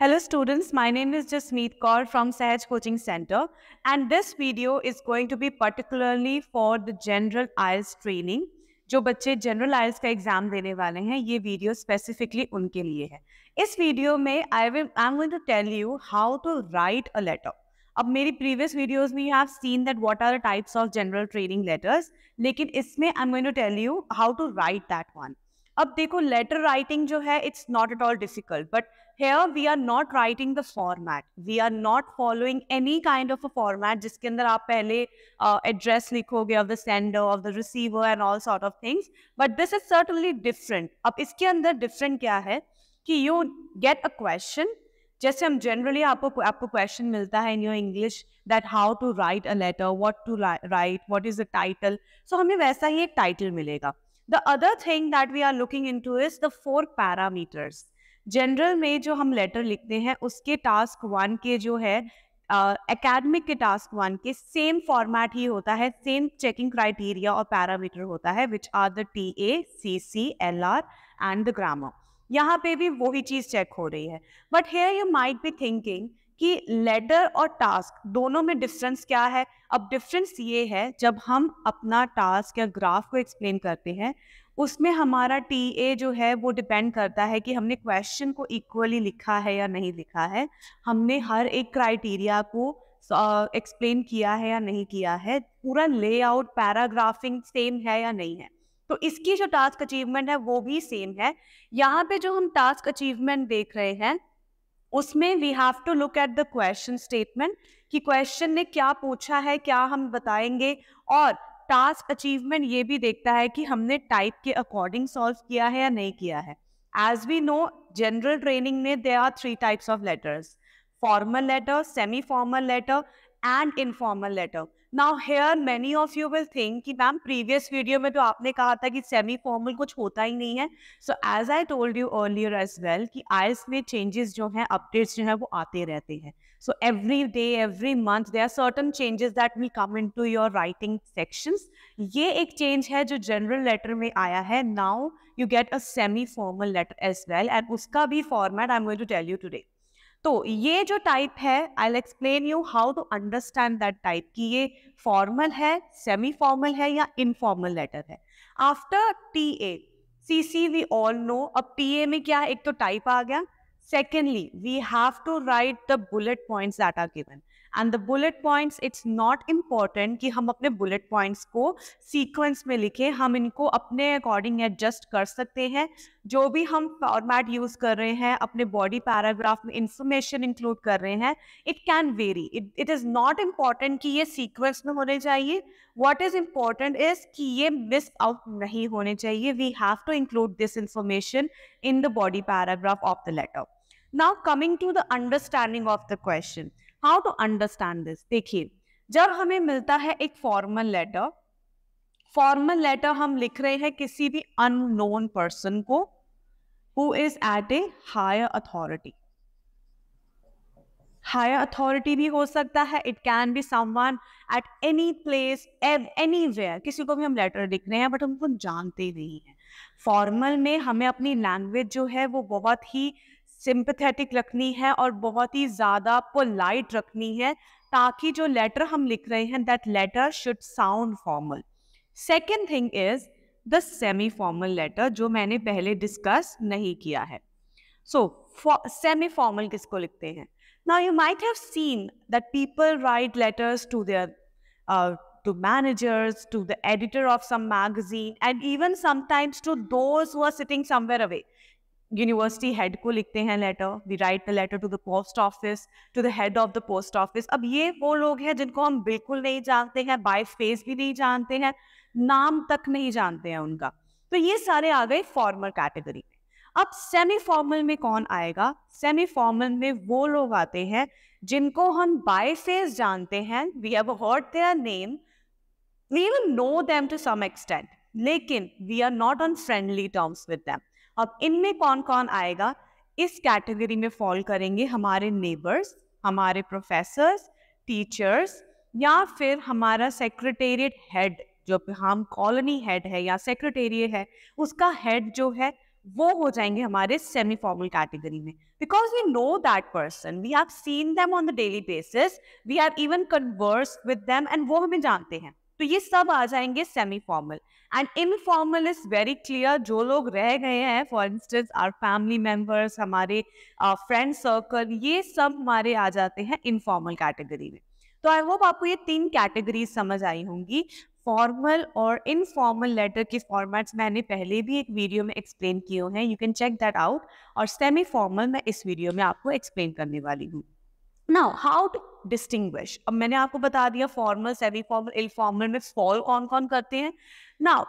Hello students, my name is Jasmeet Kaur from Sahaj Coaching Center and this video is going to be particularly for the general IELTS training. जो बच्चे general IELTS का exam देने वाले हैं ये video specifically उनके लिए है इस वीडियो में I will I am going to tell you how to write a letter अब मेरी प्रीवियस वीडियोज में you have seen that what are the types of general training letters लेकिन इसमें I am going to tell you how to write that one अब देखो letter writing जो है it's not at all difficult but here we are not writing the format we are not following any kind of a format जिसके अंदर आप पहले address uh, लिखोगे of the sender of the receiver and all sort of things but this is certainly different अब इसके अंदर different क्या है कि यू गेट अ क्वेश्चन जैसे हम जनरली आपको आपको क्वेश्चन मिलता है in your English that how to write a letter what to write what is the title so हमें वैसा ही एक टाइटल मिलेगा the other thing that we are looking into is the four parameters general में जो हम letter लिखते हैं उसके टास्क वन के जो है एकेडमिक uh, के टास्क वन के सेम फॉर्मेट ही होता है सेम चेकिंग क्राइटेरिया और पैरामीटर होता है which are the T A C C L R and the grammar यहाँ पे भी वही चीज चेक हो रही है but here you might be thinking कि लेटर और टास्क दोनों में डिफरेंस क्या है अब डिफरेंस ये है जब हम अपना टास्क या ग्राफ को एक्सप्लेन करते हैं उसमें हमारा टी ए जो है वो डिपेंड करता है कि हमने क्वेश्चन को इक्वली लिखा है या नहीं लिखा है हमने हर एक क्राइटेरिया को एक्सप्लेन uh, किया है या नहीं किया है पूरा लेआउट पैराग्राफिंग सेम है या नहीं है तो इसकी जो टास्क अचीवमेंट है वो भी सेम है यहाँ पे जो हम टास्क अचीवमेंट देख रहे हैं उसमें we have to look at the question statement कि क्वेश्चन ने क्या पूछा है क्या हम बताएंगे और टास्क अचीवमेंट ये भी देखता है कि हमने टाइप के अकॉर्डिंग सॉल्व किया है या नहीं किया है as we know general training में they are three types of letters formal letter semi formal letter and informal letter now here many of you will think कि मैम प्रीवियस वीडियो में तो आपने कहा था कि सेमी फॉर्मल कुछ होता ही नहीं है so as I told you earlier as well कि आइस में चेंजेस जो हैं अपडेट्स जो हैं वो आते रहते हैं so every day every month they are certain changes that we come in to your writing sections ये एक चेंज है जो जनरल लेटर में आया है now you get a semi formal letter as well and उसका भी format I am going to tell you today तो ये जो टाइप है I explain you how to understand that type कि ये फॉर्मल है सेमी फॉर्मल है या इनफॉर्मल लेटर है after T A C C we all know अब टी ए में क्या है एक तो टाइप आ गया secondly we have to write the bullet point that are given and the bullet points it's not important कि हम अपने बुलेट पॉइंट्स को सीक्वेंस में लिखें हम इनको अपने अकॉर्डिंग एडजस्ट कर सकते हैं जो भी हम फॉर्मेट यूज कर रहे हैं अपने बॉडी पैराग्राफ में इंफॉर्मेशन इंक्लूड कर रहे हैं it can very it is not important कि ये सीक्वेंस में होने चाहिए वॉट इज इम्पॉर्टेंट इज कि ये मिस आउट नहीं होने चाहिए we have to include this information in the body paragraph of the letter now coming to the understanding of the question how to understand this देखिए जब हमें मिलता है एक फॉर्मल लेटर फॉर्मल लेटर हम लिख रहे हैं किसी भी अननोन पर्सन को who is at a higher authority higher authority भी हो सकता है it can be someone at any place anywhere किसी को भी हम लेटर लिख रहे हैं बट हम उनको जानते नहीं हैं फॉर्मल में हमें अपनी लैंग्वेज जो है वो बहुत ही सिंपथेटिक रखनी है और बहुत ही ज़्यादा पोलाइट रखनी है ताकि जो लेटर हम लिख रहे हैं that letter should sound formal second thing is the semi formal letter जो मैंने पहले डिस्कस नहीं किया है सो सेमी फॉर्मल किसको लिखते हैं now you might have seen that people write letters to their to managers to the editor of some magazine and even sometimes to those who sitting somewhere away university head को लिखते हैं letter we write the letter to the post office to the head of the post office अब ये वो लोग हैं जिनको हम बिल्कुल नहीं जानते हैं बाय फेस भी नहीं जानते हैं नाम तक नहीं जानते हैं उनका तो ये सारे आ गए फॉर्मल कैटेगरी में अब सेमी फॉर्मल में कौन आएगा सेमी फॉर्मल में वो लोग आते हैं जिनको हम बाय फेस जानते हैं we have heard their name we will know them to some extent लेकिन we are not on friendly terms with them अब इनमें कौन कौन आएगा इस कैटेगरी में फॉल करेंगे हमारे नेबर्स हमारे प्रोफेसर टीचर्स या फिर हमारा सेक्रेटेरिएट हेड जो हम कॉलोनी हेड है या सेक्रेटेरिएट है उसका हेड जो है वो हो जाएंगे हमारे सेमी फॉर्मल कैटेगरी में because we know that person we have seen them on the daily basis we have even converse with them and वो हमें जानते हैं तो ये सब आ जाएंगे semi formal and informal is very clear जो लोग रह गए हैं for instance are family members हमारे फ्रेंड uh, सर्कल ये सब हमारे आ जाते हैं इनफॉर्मल कैटेगरी में तो आई होप आपको ये तीन कैटेगरी समझ आई होंगी फॉर्मल और इनफॉर्मल लेटर के फॉर्मेट्स मैंने पहले भी एक वीडियो में एक्सप्लेन किए हैं you can check that out और सेमी फॉर्मल मैं इस वीडियो में आपको एक्सप्लेन करने वाली हूँ नाउ हाउ टू डिस्टिंग्विश अब मैंने आपको बता दिया फॉर्मल सेमी फॉर्मल फॉर्मल में फॉल कौन कौन करते हैं नाउ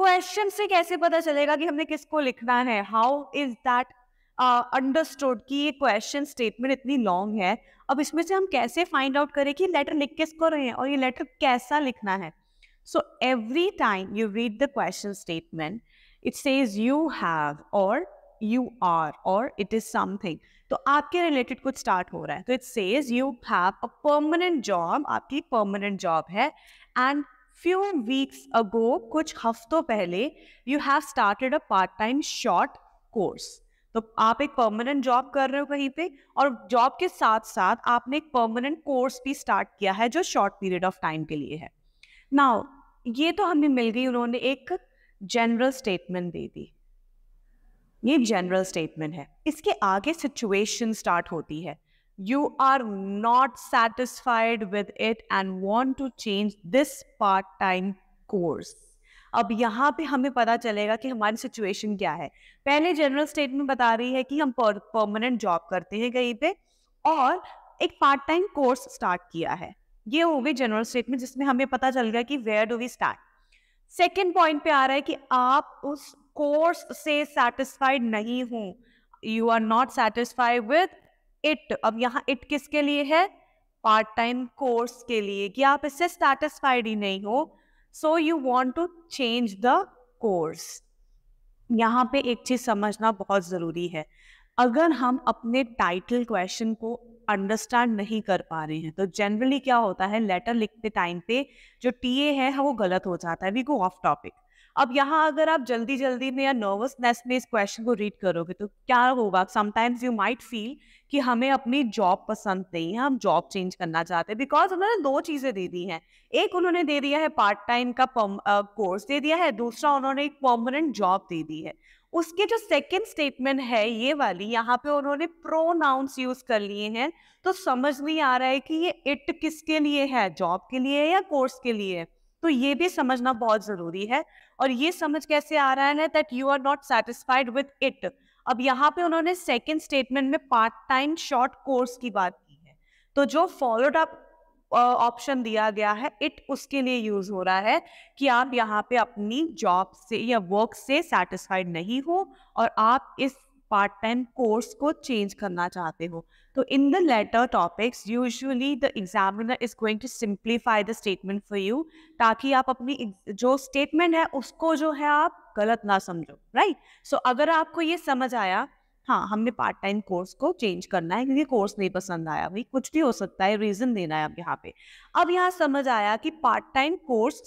क्वेश्चन से कैसे पता चलेगा कि हमने किसको लिखना है हाउ इज दैट अंडरस्टूड कि ये क्वेश्चन स्टेटमेंट इतनी लॉन्ग है अब इसमें से हम कैसे फाइंड आउट करें कि लेटर लिख किसको रहे हैं और ये लेटर कैसा लिखना है so every time you read the question statement it says you have और यू आर और इट इज समथिंग तो आपके रिलेटेड कुछ स्टार्ट हो रहा है तो it says you have a permanent job आपकी परमानेंट जॉब है एंड फ्यू वीक्स अगो कुछ हफ्तों पहले you have started a part time short course तो आप एक परमानेंट जॉब कर रहे हो कहीं पे और जॉब के साथ साथ आपने एक परमानेंट कोर्स भी स्टार्ट किया है जो शॉर्ट पीरियड ऑफ टाइम के लिए है नाउ ये तो हमें मिल गई उन्होंने एक जनरल स्टेटमेंट दे दी ये जनरल स्टेटमेंट है इसके आगे सिचुएशन स्टार्ट होती है you are not satisfied with it and want to change this part time course अब यहाँ पे हमें पता चलेगा कि हमारी सिचुएशन क्या है पहले जनरल स्टेटमेंट बता रही है कि हम परमानेंट जॉब करते हैं कहीं पे और एक पार्ट टाइम कोर्स स्टार्ट किया है ये हो गई जनरल स्टेटमेंट जिसमें हमें पता चल गया कि where do we start second point पे आ रहा है कि आप उस कोर्स से सेटिस्फाइड नहीं हूं you are not satisfied with it अब यहाँ इट किसके लिए है पार्ट टाइम कोर्स के लिए कि आप इससे सेटिस्फाइड ही नहीं हो so you want to change the course यहाँ पे एक चीज समझना बहुत जरूरी है अगर हम अपने टाइटल क्वेश्चन को अंडरस्टैंड नहीं कर पा रहे हैं तो जनरली क्या होता है लेटर लिखते टाइम पे जो टीए है वो गलत हो जाता है वी गो ऑफ टॉपिक अब यहाँ अगर आप जल्दी जल्दी में या नर्वसनेस में इस क्वेश्चन को रीड करोगे तो क्या होगा समटाइम्स यू माइट फील कि हमें अपनी जॉब पसंद नहीं है हम जॉब चेंज करना चाहते हैं बिकॉज उन्होंने दो चीज़ें दे दी हैं एक उन्होंने दे दिया है पार्ट टाइम का कोर्स दे दिया है दूसरा उन्होंने एक परमानेंट जॉब दे दी है उसके जो सेकेंड स्टेटमेंट है ये वाली यहाँ पे उन्होंने नाउंस यूज कर लिए हैं तो समझ नहीं आ रहा है कि ये इट किसके लिए है जॉब के लिए या कोर्स के लिए है तो ये भी समझना बहुत जरूरी है और ये समझ कैसे आ रहा है that you are not satisfied with it अब यहाँ पे उन्होंने सेकेंड स्टेटमेंट में पार्ट टाइम शॉर्ट कोर्स की बात की है तो जो फॉलोड अप ऑप्शन दिया गया है इट उसके लिए यूज हो रहा है कि आप यहाँ पे अपनी जॉब से या वर्क से सेटिस्फाइड नहीं हो और आप इस पार्ट टाइम कोर्स को चेंज करना चाहते हो तो in the letter topics usually the examiner is going to simplify the statement for you ताकि आप अपनी जो स्टेटमेंट है उसको जो है आप गलत ना समझो राइट सो so, अगर आपको ये समझ आया हाँ हमने पार्ट टाइम कोर्स को चेंज करना है क्योंकि कोर्स नहीं पसंद आया भाई कुछ भी हो सकता है रीजन देना है अब यहाँ पे अब यहाँ समझ आया कि पार्ट टाइम कोर्स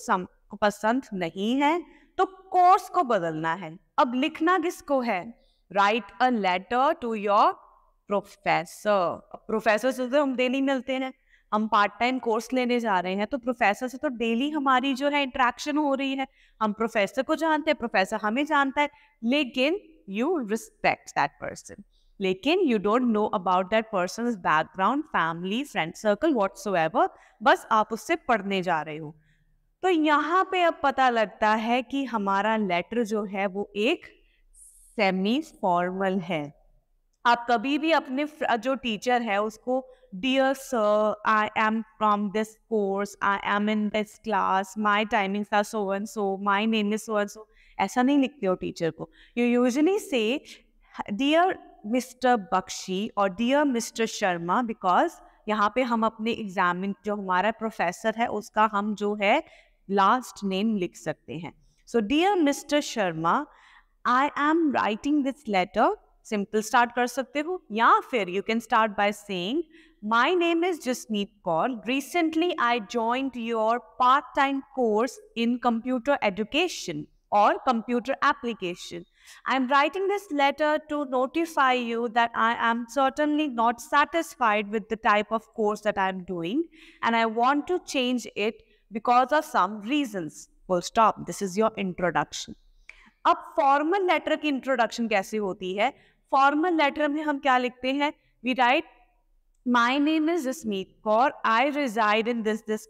पसंद नहीं है तो कोर्स को बदलना है अब लिखना किसको है write a letter to your professor professor से तो हम डेली मिलते हैं हम पार्ट टाइम कोर्स लेने जा रहे हैं तो प्रोफेसर से तो डेली हमारी जो है इंट्रैक्शन हो रही है हम प्रोफेसर को जानते हैं प्रोफेसर हमें जानता है लेकिन यू रिस्पेक्ट दैट पर्सन लेकिन you don't know about that person background family friend circle what बस आप उससे पढ़ने जा रहे हो तो यहाँ पे अब पता लगता है कि हमारा लेटर जो है वो एक सेमी फॉर्मल है आप कभी भी अपने जो टीचर है उसको dear sir I am from this course I am in this class my timings are so and so my name is so and so ऐसा नहीं लिखते हो टीचर को you usually say dear mister Bakshi और dear mister Sharma because यहाँ पे हम अपने एग्जामिन जो हमारा प्रोफेसर है उसका हम जो है लास्ट नेम लिख सकते हैं so dear mister Sharma I am writing this letter. Simple. Start कर सकते हो या फिर you can start by saying, My name is Jasneet Kaur Recently, I joined your part-time course in computer education or computer application. I'm writing this letter to notify you that I am certainly not satisfied with the type of course that I'm doing and I want to change it because of some reasons. well, stop. This is your introduction. अब formal letter की introduction कैसे होती है formal letter में हम क्या लिखते हैं we write my name is Jasmeet Kaur I reside in this this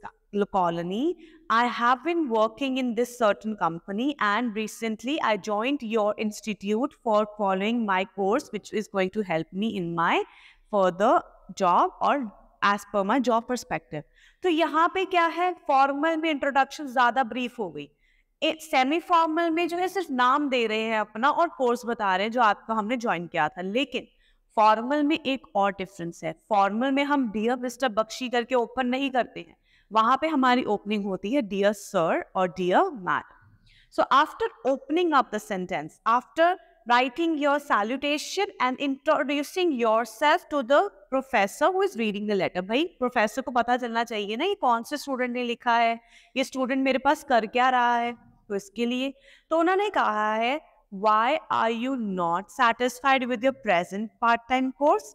colony i have been working in this certain company and recently i joined your institute for following my course which is going to help me in my further job or as per my job perspective तो यहाँ पे क्या है formal में introduction ज्यादा brief हो गई semi formal में जो है सिर्फ नाम दे रहे हैं अपना और कोर्स बता रहे हैं जो आपको हमने ज्वाइन किया था लेकिन फॉर्मल में एक और डिफरेंस है फॉर्मल में हम डियर मिस्टर बख्शी करके ओपन नहीं करते हैं वहां पे हमारी ओपनिंग होती है डियर सर और dear madam so after opening up the sentence after writing your salutation and introducing yourself to the professor who is reading the letter. भाई professor को पता चलना चाहिए ना ये कौन से student ने लिखा है ये student मेरे पास कर क्या रहा है तो इसके लिए तो उन्होंने कहा है why are you not satisfied with your present part-time course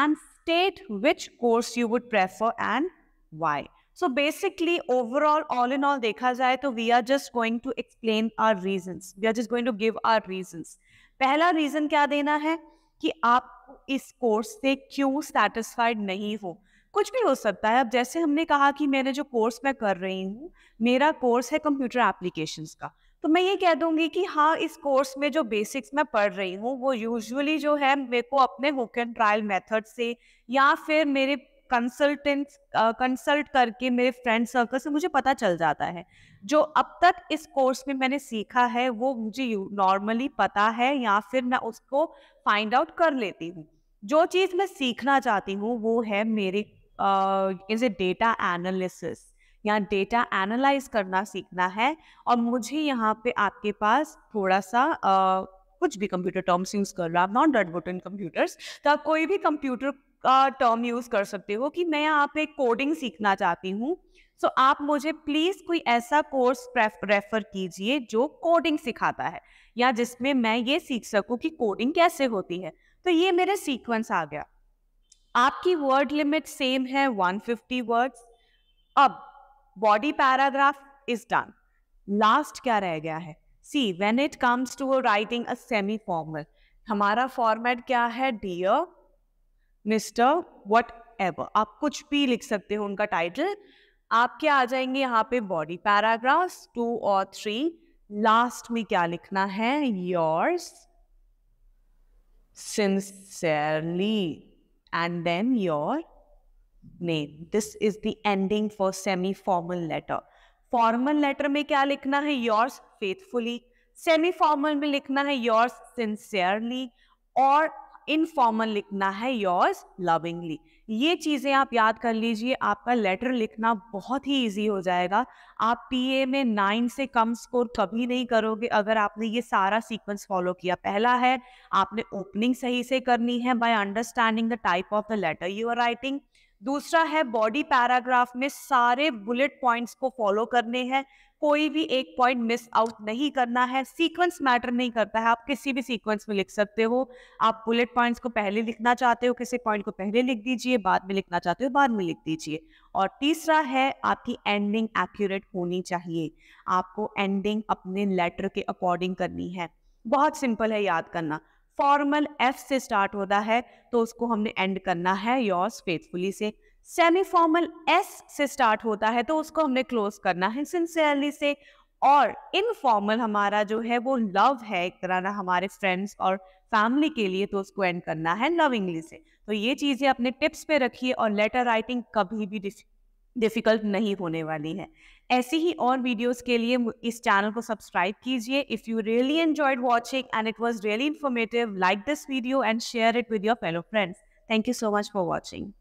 and state which course you would prefer and why. So basically, overall, all in all, dekha jai, to we are just going to explain our reasons. We are just going to give our reasons. पहला reason क्या देना है कि आप इस course से क्यों satisfied नहीं हो कुछ भी हो सकता है अब जैसे हमने कहा कि मैंने जो कोर्स मैं कर रही हूँ मेरा कोर्स है कंप्यूटर एप्लीकेशंस का तो मैं ये कह दूंगी कि हाँ इस कोर्स में जो बेसिक्स मैं पढ़ रही हूँ वो यूजुअली जो है मेरे को अपने हुक एंड ट्रायल मेथड से या फिर मेरे कंसल्टेंट कंसल्ट uh, करके मेरे फ्रेंड सर्कल से मुझे पता चल जाता है जो अब तक इस कोर्स में मैंने सीखा है वो मुझे नॉर्मली पता है या फिर मैं उसको फाइंड आउट कर लेती हूँ जो चीज़ मैं सीखना चाहती हूँ वो है मेरे इज ए डेटा एनालिसिस या डेटा एनालाइज करना सीखना है और मुझे यहाँ पे आपके पास थोड़ा सा uh, कुछ भी कंप्यूटर टर्म्स यूज कर रहा आप नॉट डट बुटन कंप्यूटर्स तो आप कोई भी कंप्यूटर का टर्म यूज कर सकते हो कि मैं यहाँ पे कोडिंग सीखना चाहती हूँ सो so, आप मुझे प्लीज कोई ऐसा कोर्स रेफर कीजिए जो कोडिंग सिखाता है या जिसमें मैं ये सीख सकूँ कि कोडिंग कैसे होती है तो ये मेरा सीक्वेंस आ गया आपकी वर्ड लिमिट सेम है 150 वर्ड्स अब body paragraph is done last क्या रह गया है see when it comes to writing a semi formal हमारा फॉर्मेट क्या है डियर मिस्टर वट एवर आप कुछ भी लिख सकते हो उनका टाइटल आप क्या आ जाएंगे यहाँ पे बॉडी पैराग्राफ्स टू और थ्री लास्ट में क्या लिखना है yours sincerely and then your name this is the ending for semi formal letter formal letter में क्या लिखना है योर्स फेथफुली सेमी फॉर्मल में लिखना है योर्स सिंसेरली और इनफॉर्मल लिखना है योर्स लविंगली ये चीज़ें आप याद कर लीजिए आपका लेटर लिखना बहुत ही इजी हो जाएगा आप पीए में नाइन से कम स्कोर कभी नहीं करोगे अगर आपने ये सारा सीक्वेंस फॉलो किया पहला है आपने ओपनिंग सही से करनी है by understanding the type of the letter you are writing दूसरा है बॉडी पैराग्राफ में सारे बुलेट पॉइंट्स को फॉलो करने हैं कोई भी एक पॉइंट मिस आउट नहीं करना है सीक्वेंस मैटर नहीं करता है आप किसी भी सीक्वेंस में लिख सकते हो आप बुलेट पॉइंट्स को पहले लिखना चाहते हो किसी पॉइंट को पहले लिख दीजिए बाद में लिखना चाहते हो बाद में लिख दीजिए और तीसरा है आपकी एंडिंग एक्यूरेट होनी चाहिए आपको एंडिंग अपने लेटर के अकॉर्डिंग करनी है बहुत सिंपल है याद करना फॉर्मल एफ से स्टार्ट होता है तो उसको हमने एंड करना है योर्स फेथफुली से सेमी फॉर्मल एस से स्टार्ट होता है तो उसको हमने क्लोज करना है सिंसियरली से और इनफॉर्मल हमारा जो है वो लव है एक तरह ना हमारे फ्रेंड्स और फैमिली के लिए तो उसको एंड करना है लविंगली से तो ये चीज़ें अपने टिप्स पे रखिए और लेटर राइटिंग कभी भी डिफिकल्ट नहीं होने वाली है ऐसी ही और वीडियोस के लिए इस चैनल को सब्सक्राइब कीजिए if you really enjoyed watching and it was really informative like this video and share it with your fellow friends thank you so much for watching